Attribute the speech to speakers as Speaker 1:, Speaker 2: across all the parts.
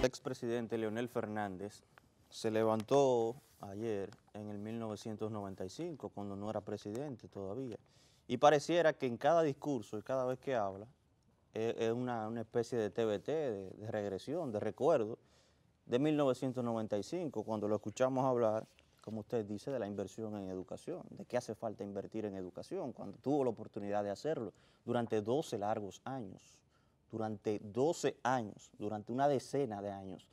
Speaker 1: El expresidente Leonel Fernández se levantó ayer en el 1995, cuando no era presidente todavía. Y pareciera que en cada discurso y cada vez que habla, eh, es, una, especie de TBT, de, regresión, de recuerdo, de 1995, cuando lo escuchamos hablar, como usted dice, de la inversión en educación, de qué hace falta invertir en educación, cuando tuvo la oportunidad de hacerlo durante 12 largos años durante 12 años, durante una decena de años,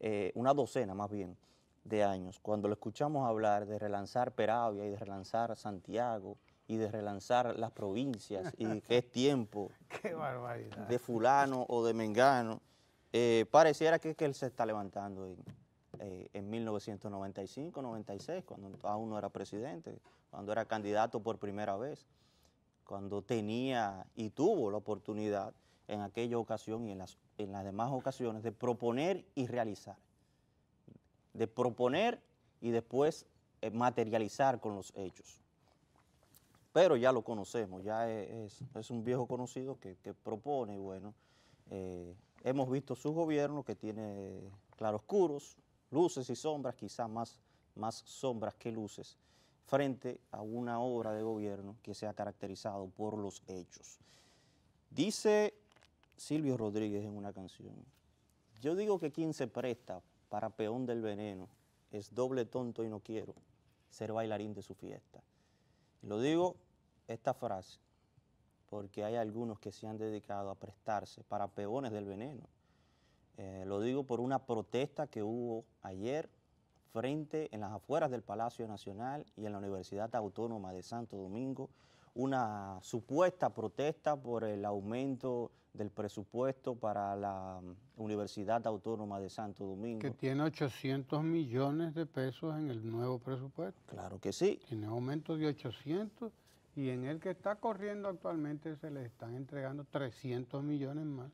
Speaker 1: eh, una docena más bien de años, cuando lo escuchamos hablar de relanzar Peravia y de relanzar Santiago y de relanzar las provincias y que es tiempo
Speaker 2: de
Speaker 1: fulano o de mengano, eh, pareciera que, él se está levantando en, eh, en 1995, 96, cuando aún no era presidente, cuando era candidato por primera vez, cuando tenía y tuvo la oportunidad en aquella ocasión y en las, en las demás ocasiones de proponer y realizar. De proponer y después eh, materializar con los hechos. Pero ya lo conocemos, ya e, es, un viejo conocido que, propone, bueno, eh, hemos visto su gobierno que tiene claroscuros, luces y sombras, quizás más, más sombras que luces, frente a una obra de gobierno que se ha caracterizado por los hechos. Dice Silvio Rodríguez en una canción. Yo digo que quien se presta para peón del veneno es doble tonto y no quiero ser bailarín de su fiesta. lo digo esta frase porque hay algunos que se han dedicado a prestarse para peones del veneno. Eh, lo digo por una protesta que hubo ayer frente en las afueras del Palacio Nacional y en la Universidad Autónoma de Santo Domingo una supuesta protesta por el aumento del presupuesto para la mm, Universidad Autónoma de Santo Domingo. Que
Speaker 2: tiene 800 millones de pesos en el nuevo presupuesto. Claro que sí. Tiene aumento de 800 y en el que está corriendo actualmente se le están entregando 300 millones más.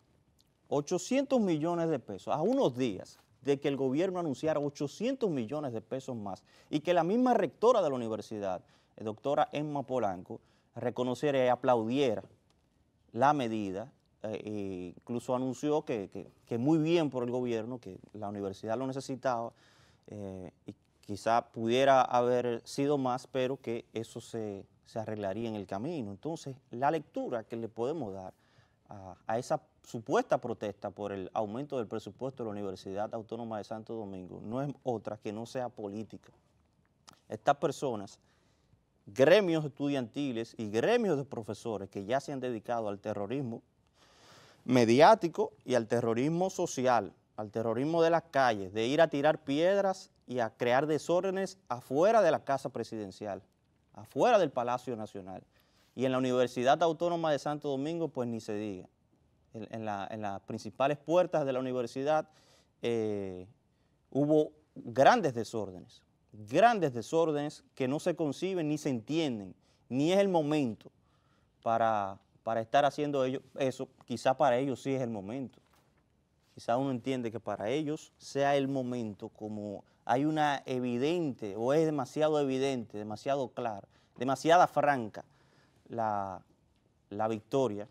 Speaker 1: 800 millones de pesos, a unos días de que el gobierno anunciara 800 millones de pesos más y que la misma rectora de la universidad, eh, doctora Emma Polanco, reconociera y aplaudiera la medida. Eh, e incluso anunció que, muy bien por el gobierno, que la universidad lo necesitaba eh, y quizá pudiera haber sido más, pero que eso se, arreglaría en el camino. Entonces, la lectura que le podemos dar a, a esa supuesta protesta por el aumento del presupuesto de la Universidad Autónoma de Santo Domingo no es otra que no sea política. Estas personas gremios estudiantiles y gremios de profesores que ya se han dedicado al terrorismo mediático y al terrorismo social, al terrorismo de las calles, de ir a tirar piedras y a crear desórdenes afuera de la Casa Presidencial, afuera del Palacio Nacional. Y en la Universidad Autónoma de Santo Domingo, pues ni se diga. En, las principales puertas de la universidad eh, hubo grandes desórdenes grandes desórdenes que no se conciben ni se entienden, ni es el momento para, estar haciendo ellos, eso. Quizá para ellos sí es el momento. Quizá uno entiende que para ellos sea el momento como hay una evidente o es demasiado evidente, demasiado clara, demasiada franca la, victoria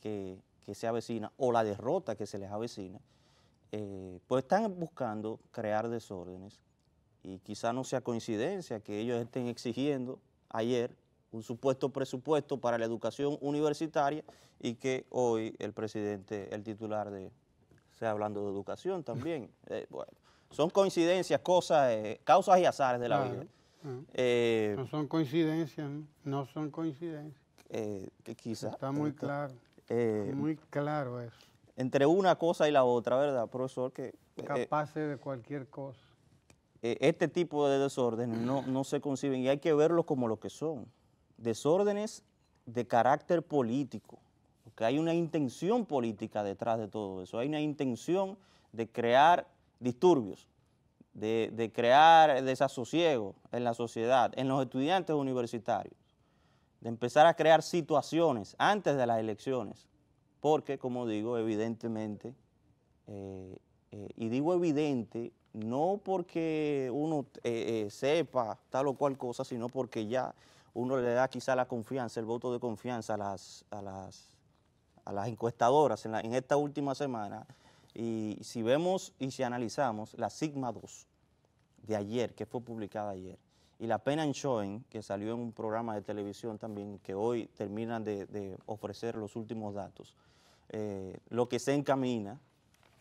Speaker 1: que, se avecina o la derrota que se les avecina, eh, pues están buscando crear desórdenes y quizá no sea coincidencia que ellos estén exigiendo ayer un supuesto presupuesto para la educación universitaria y que hoy el presidente, el titular de, sea hablando de educación también, eh, bueno, son coincidencias, cosas, eh, causas y azares de la vida. Eh, no
Speaker 2: son coincidencias, no, son coincidencias.
Speaker 1: que quizás. Está muy claro, muy
Speaker 2: claro eso.
Speaker 1: Entre una cosa y la otra, ¿verdad, profesor? Que,
Speaker 2: Capaces de cualquier cosa.
Speaker 1: E, este tipo de desórdenes no, se conciben y hay que verlos como lo que son, desórdenes de carácter político, porque hay una intención política detrás de todo eso, hay una intención de crear disturbios, de, crear desasosiego en la sociedad, en los estudiantes universitarios, de empezar a crear situaciones antes de las elecciones, porque, como digo, evidentemente eh, eh, y digo evidente, no porque uno eh, eh, sepa tal o cual cosa, sino porque ya uno le da quizá la confianza, el voto de confianza a las, a las, encuestadoras en, esta última semana. Y si vemos y si analizamos la Sigma 2 de ayer, que fue publicada ayer, y la Pen and Showing, que salió en un programa de televisión también, que hoy terminan de, ofrecer los últimos datos, lo que se encamina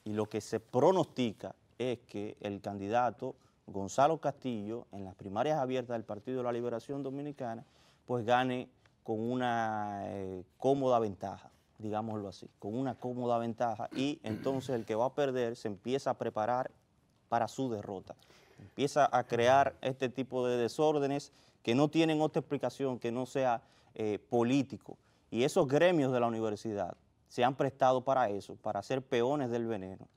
Speaker 1: y lo que se pronostica es que el candidato Gonzalo Castillo, en las primarias abiertas del Partido de la Liberación Dominicana, pues gane con una eh, cómoda ventaja, digámoslo así, con una cómoda ventaja y entonces el que va a perder se empieza a preparar para su derrota. Empieza a crear este tipo de desórdenes que no tienen otra explicación que no sea eh, político. Y esos gremios de la universidad, se han prestado para eso, para ser peones del veneno.